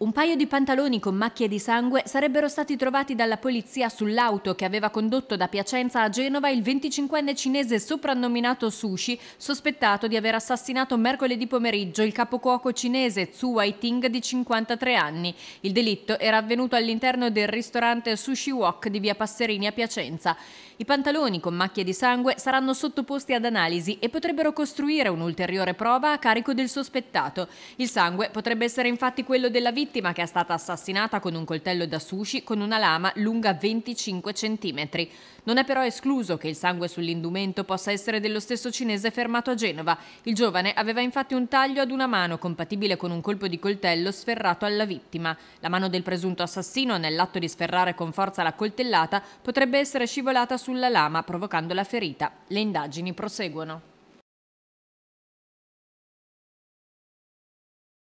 Un paio di pantaloni con macchie di sangue sarebbero stati trovati dalla polizia sull'auto che aveva condotto da Piacenza a Genova il 25enne cinese soprannominato Sushi, sospettato di aver assassinato mercoledì pomeriggio il capocuoco cinese Zhu Waiting di 53 anni. Il delitto era avvenuto all'interno del ristorante Sushi Wok di via Passerini a Piacenza. I pantaloni con macchie di sangue saranno sottoposti ad analisi e potrebbero costruire un'ulteriore prova a carico del sospettato. Il sangue potrebbe essere infatti quello della vittima vittima che è stata assassinata con un coltello da sushi con una lama lunga 25 cm. Non è però escluso che il sangue sull'indumento possa essere dello stesso cinese fermato a Genova. Il giovane aveva infatti un taglio ad una mano compatibile con un colpo di coltello sferrato alla vittima. La mano del presunto assassino, nell'atto di sferrare con forza la coltellata, potrebbe essere scivolata sulla lama provocando la ferita. Le indagini proseguono.